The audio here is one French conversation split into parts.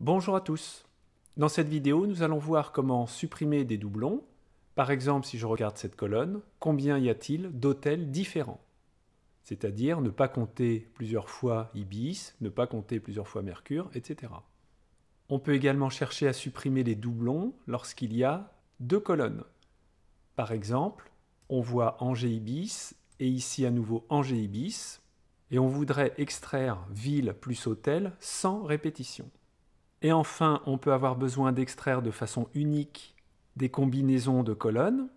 Bonjour à tous Dans cette vidéo, nous allons voir comment supprimer des doublons. Par exemple, si je regarde cette colonne, combien y a-t-il d'hôtels différents C'est-à-dire ne pas compter plusieurs fois Ibis, ne pas compter plusieurs fois Mercure, etc. On peut également chercher à supprimer les doublons lorsqu'il y a deux colonnes. Par exemple, on voit Angers Ibis et ici à nouveau Angers Ibis et on voudrait extraire ville plus hôtel sans répétition. Et enfin, on peut avoir besoin d'extraire de façon unique des combinaisons de colonnes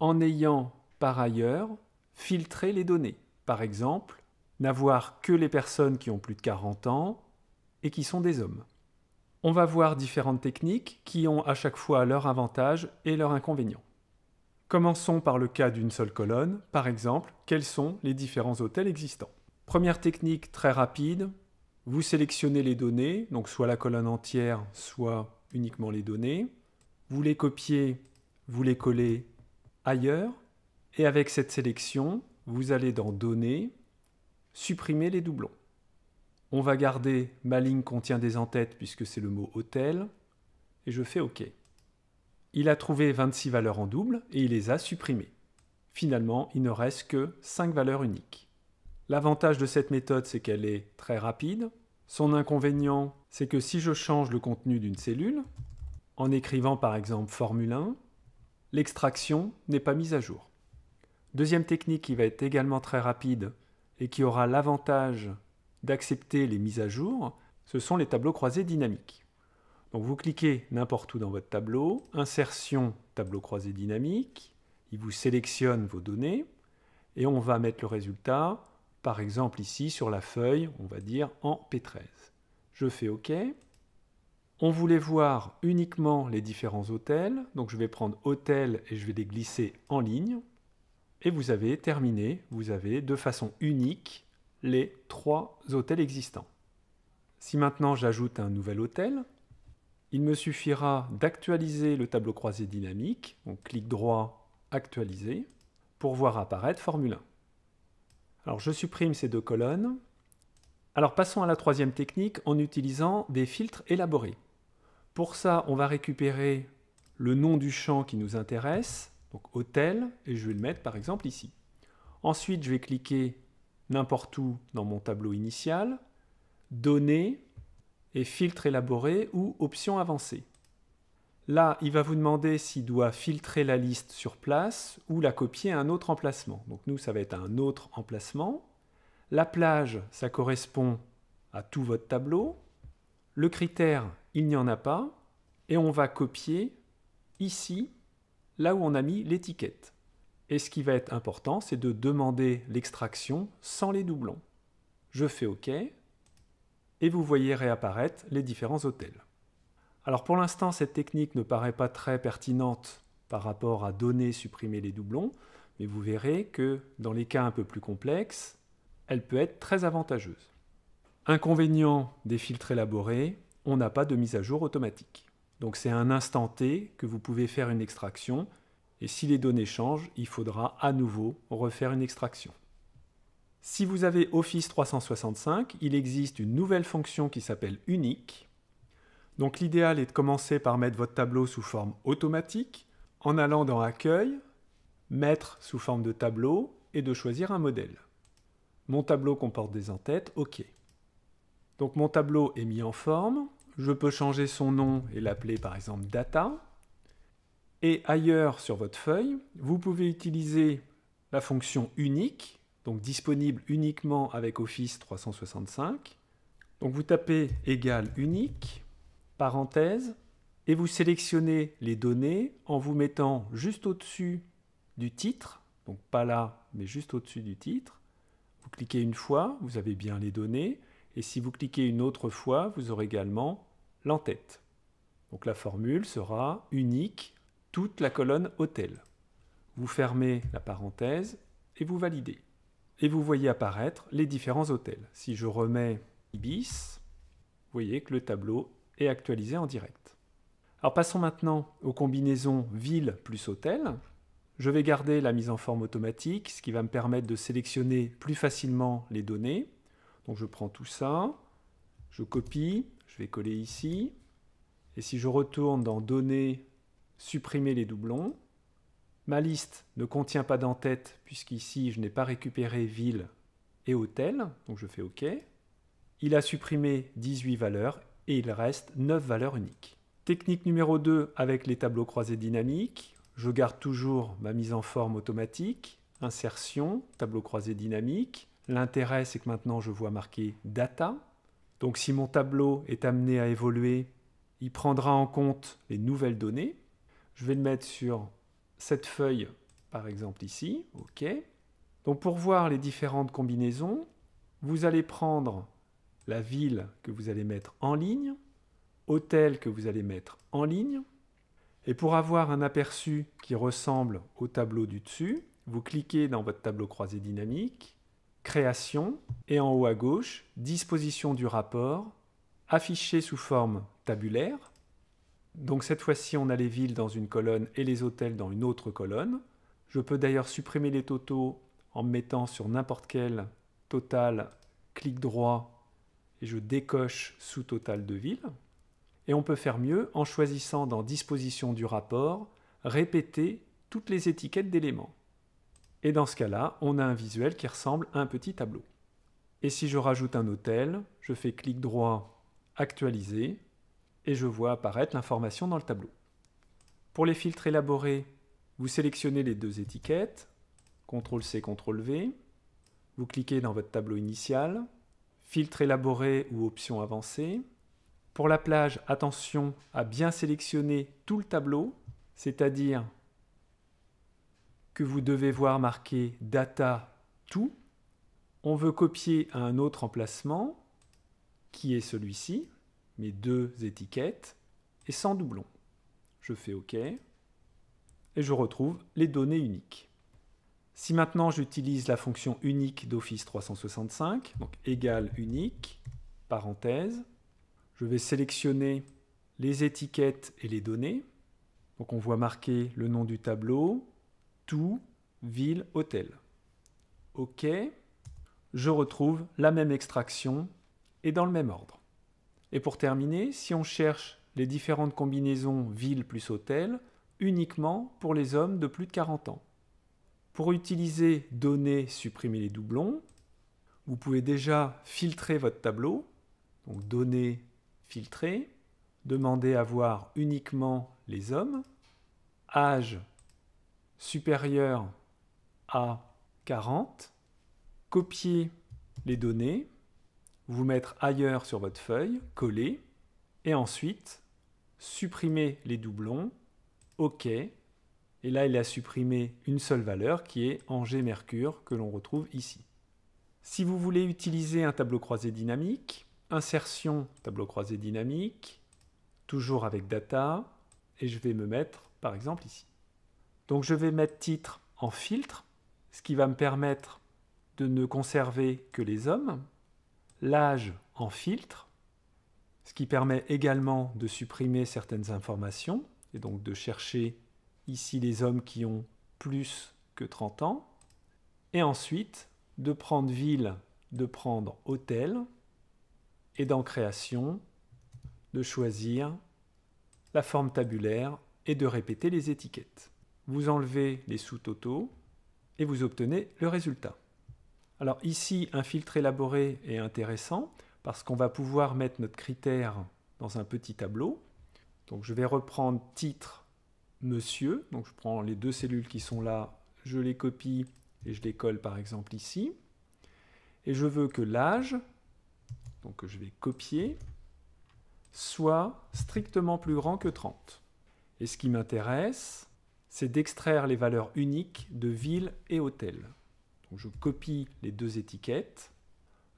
en ayant par ailleurs filtré les données. Par exemple, n'avoir que les personnes qui ont plus de 40 ans et qui sont des hommes. On va voir différentes techniques qui ont à chaque fois leur avantage et leur inconvénient. Commençons par le cas d'une seule colonne, par exemple, quels sont les différents hôtels existants. Première technique très rapide, vous sélectionnez les données, donc soit la colonne entière, soit uniquement les données. Vous les copiez, vous les collez ailleurs. Et avec cette sélection, vous allez dans Données, supprimer les doublons. On va garder ma ligne contient des entêtes puisque c'est le mot hôtel. Et je fais OK. Il a trouvé 26 valeurs en double et il les a supprimées. Finalement, il ne reste que 5 valeurs uniques. L'avantage de cette méthode, c'est qu'elle est très rapide. Son inconvénient, c'est que si je change le contenu d'une cellule, en écrivant par exemple formule 1, l'extraction n'est pas mise à jour. Deuxième technique qui va être également très rapide et qui aura l'avantage d'accepter les mises à jour, ce sont les tableaux croisés dynamiques. Donc vous cliquez n'importe où dans votre tableau, insertion tableau croisé dynamique, il vous sélectionne vos données et on va mettre le résultat par exemple ici sur la feuille, on va dire en P13. Je fais OK. On voulait voir uniquement les différents hôtels, donc je vais prendre hôtel et je vais les glisser en ligne. Et vous avez terminé, vous avez de façon unique les trois hôtels existants. Si maintenant j'ajoute un nouvel hôtel, il me suffira d'actualiser le tableau croisé dynamique, On clique droit, actualiser, pour voir apparaître Formule 1 je supprime ces deux colonnes. Alors passons à la troisième technique en utilisant des filtres élaborés. Pour ça, on va récupérer le nom du champ qui nous intéresse, donc hôtel, et je vais le mettre par exemple ici. Ensuite, je vais cliquer n'importe où dans mon tableau initial, données et Filtres élaboré ou options avancées. Là, il va vous demander s'il doit filtrer la liste sur place ou la copier à un autre emplacement. Donc nous, ça va être un autre emplacement. La plage, ça correspond à tout votre tableau. Le critère, il n'y en a pas. Et on va copier ici, là où on a mis l'étiquette. Et ce qui va être important, c'est de demander l'extraction sans les doublons. Je fais OK et vous voyez réapparaître les différents hôtels. Alors pour l'instant, cette technique ne paraît pas très pertinente par rapport à donner, supprimer les doublons, mais vous verrez que dans les cas un peu plus complexes, elle peut être très avantageuse. Inconvénient des filtres élaborés, on n'a pas de mise à jour automatique. Donc c'est un instant T que vous pouvez faire une extraction, et si les données changent, il faudra à nouveau refaire une extraction. Si vous avez Office 365, il existe une nouvelle fonction qui s'appelle Unique, donc l'idéal est de commencer par mettre votre tableau sous forme automatique, en allant dans Accueil, Mettre sous forme de tableau et de choisir un modèle. Mon tableau comporte des entêtes, OK. Donc mon tableau est mis en forme, je peux changer son nom et l'appeler par exemple Data. Et ailleurs sur votre feuille, vous pouvez utiliser la fonction unique, donc disponible uniquement avec Office 365. Donc vous tapez égal unique, parenthèse, et vous sélectionnez les données en vous mettant juste au-dessus du titre, donc pas là, mais juste au-dessus du titre. Vous cliquez une fois, vous avez bien les données, et si vous cliquez une autre fois, vous aurez également l'entête. Donc la formule sera unique, toute la colonne hôtel. Vous fermez la parenthèse et vous validez. Et vous voyez apparaître les différents hôtels. Si je remets Ibis, vous voyez que le tableau et actualisé en direct. Alors passons maintenant aux combinaisons ville plus hôtel. Je vais garder la mise en forme automatique, ce qui va me permettre de sélectionner plus facilement les données. Donc je prends tout ça, je copie, je vais coller ici. Et si je retourne dans Données, supprimer les doublons, ma liste ne contient pas d'entête puisqu'ici je n'ai pas récupéré ville et hôtel, donc je fais OK. Il a supprimé 18 valeurs et il reste 9 valeurs uniques. Technique numéro 2 avec les tableaux croisés dynamiques. Je garde toujours ma mise en forme automatique, insertion, tableau croisé dynamique. L'intérêt, c'est que maintenant, je vois marqué data. Donc, si mon tableau est amené à évoluer, il prendra en compte les nouvelles données. Je vais le mettre sur cette feuille, par exemple ici. OK. Donc, pour voir les différentes combinaisons, vous allez prendre la ville que vous allez mettre en ligne, hôtel que vous allez mettre en ligne. Et pour avoir un aperçu qui ressemble au tableau du dessus, vous cliquez dans votre tableau croisé dynamique, création, et en haut à gauche, disposition du rapport, affiché sous forme tabulaire. Donc cette fois-ci, on a les villes dans une colonne et les hôtels dans une autre colonne. Je peux d'ailleurs supprimer les totaux en me mettant sur n'importe quel total, clic droit et je décoche sous total de ville. Et on peut faire mieux en choisissant dans disposition du rapport, répéter toutes les étiquettes d'éléments. Et dans ce cas-là, on a un visuel qui ressemble à un petit tableau. Et si je rajoute un hôtel, je fais clic droit, actualiser, et je vois apparaître l'information dans le tableau. Pour les filtres élaborés, vous sélectionnez les deux étiquettes, CTRL-C, CTRL-V, vous cliquez dans votre tableau initial, filtre élaboré ou option avancée. Pour la plage, attention à bien sélectionner tout le tableau, c'est-à-dire que vous devez voir marqué data tout. On veut copier à un autre emplacement qui est celui-ci, mes deux étiquettes, et sans doublon. Je fais OK et je retrouve les données uniques. Si maintenant j'utilise la fonction unique d'Office 365, donc égale unique, parenthèse, je vais sélectionner les étiquettes et les données. Donc on voit marqué le nom du tableau, tout, ville, hôtel. OK, je retrouve la même extraction et dans le même ordre. Et pour terminer, si on cherche les différentes combinaisons ville plus hôtel, uniquement pour les hommes de plus de 40 ans. Pour utiliser données, supprimer les doublons, vous pouvez déjà filtrer votre tableau. Donc données, filtrer, demander à voir uniquement les hommes, âge supérieur à 40, copier les données, vous mettre ailleurs sur votre feuille, coller, et ensuite supprimer les doublons, OK, et là, il a supprimé une seule valeur qui est Angers-Mercure que l'on retrouve ici. Si vous voulez utiliser un tableau croisé dynamique, insertion tableau croisé dynamique, toujours avec data, et je vais me mettre par exemple ici. Donc je vais mettre titre en filtre, ce qui va me permettre de ne conserver que les hommes, l'âge en filtre, ce qui permet également de supprimer certaines informations et donc de chercher ici les hommes qui ont plus que 30 ans, et ensuite de prendre ville, de prendre hôtel, et dans création, de choisir la forme tabulaire et de répéter les étiquettes. Vous enlevez les sous-totaux et vous obtenez le résultat. Alors ici, un filtre élaboré est intéressant parce qu'on va pouvoir mettre notre critère dans un petit tableau. Donc je vais reprendre titre monsieur. Donc je prends les deux cellules qui sont là, je les copie et je les colle par exemple ici. Et je veux que l'âge, donc je vais copier, soit strictement plus grand que 30. Et ce qui m'intéresse, c'est d'extraire les valeurs uniques de ville et hôtel. Donc je copie les deux étiquettes,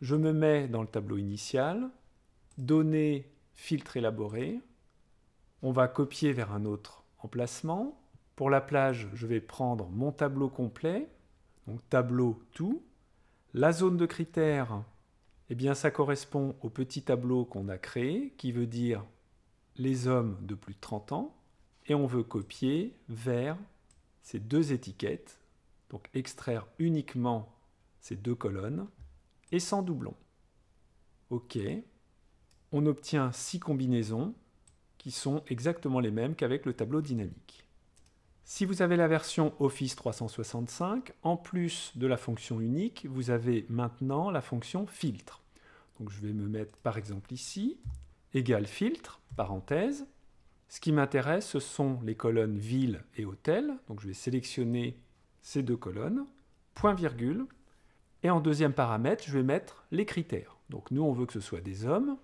je me mets dans le tableau initial, données, filtre élaboré, on va copier vers un autre emplacement. Pour la plage, je vais prendre mon tableau complet, donc tableau tout. La zone de critères, eh bien, ça correspond au petit tableau qu'on a créé, qui veut dire les hommes de plus de 30 ans. Et on veut copier vers ces deux étiquettes, donc extraire uniquement ces deux colonnes et sans doublons. OK. On obtient six combinaisons qui sont exactement les mêmes qu'avec le tableau dynamique. Si vous avez la version Office 365, en plus de la fonction unique, vous avez maintenant la fonction filtre. Donc je vais me mettre par exemple ici, égal filtre, parenthèse. Ce qui m'intéresse, ce sont les colonnes ville et hôtel. Donc je vais sélectionner ces deux colonnes, point virgule. Et en deuxième paramètre, je vais mettre les critères. Donc nous, on veut que ce soit des hommes.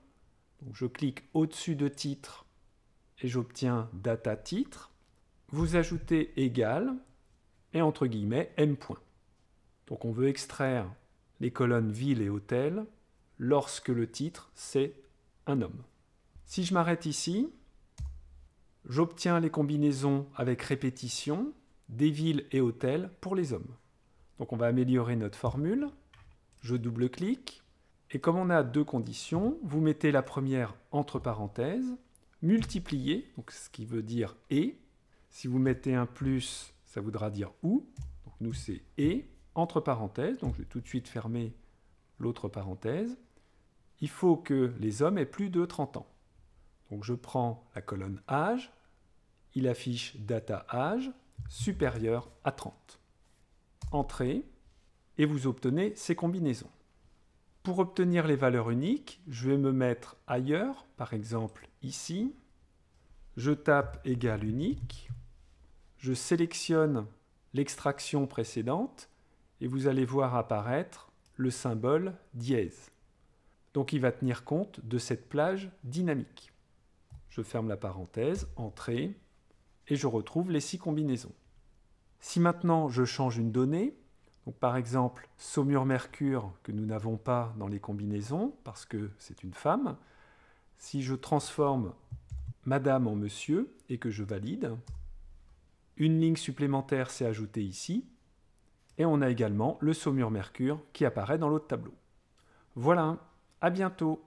Donc je clique au-dessus de titre et j'obtiens data titre. Vous ajoutez égal et entre guillemets m point. Donc on veut extraire les colonnes ville et hôtel lorsque le titre c'est un homme. Si je m'arrête ici, j'obtiens les combinaisons avec répétition des villes et hôtels pour les hommes. Donc on va améliorer notre formule. Je double-clique. Et comme on a deux conditions, vous mettez la première entre parenthèses Multiplier, donc ce qui veut dire et. Si vous mettez un plus, ça voudra dire ou. Donc nous, c'est et, entre parenthèses. Donc je vais tout de suite fermer l'autre parenthèse. Il faut que les hommes aient plus de 30 ans. Donc je prends la colonne âge. Il affiche data âge supérieur à 30. Entrez et vous obtenez ces combinaisons. Pour obtenir les valeurs uniques, je vais me mettre ailleurs, par exemple ici, je tape égal unique, je sélectionne l'extraction précédente et vous allez voir apparaître le symbole dièse. Donc il va tenir compte de cette plage dynamique. Je ferme la parenthèse, entrée, et je retrouve les six combinaisons. Si maintenant je change une donnée, donc par exemple saumur-mercure que nous n'avons pas dans les combinaisons parce que c'est une femme, si je transforme Madame en Monsieur et que je valide, une ligne supplémentaire s'est ajoutée ici, et on a également le saumur mercure qui apparaît dans l'autre tableau. Voilà, à bientôt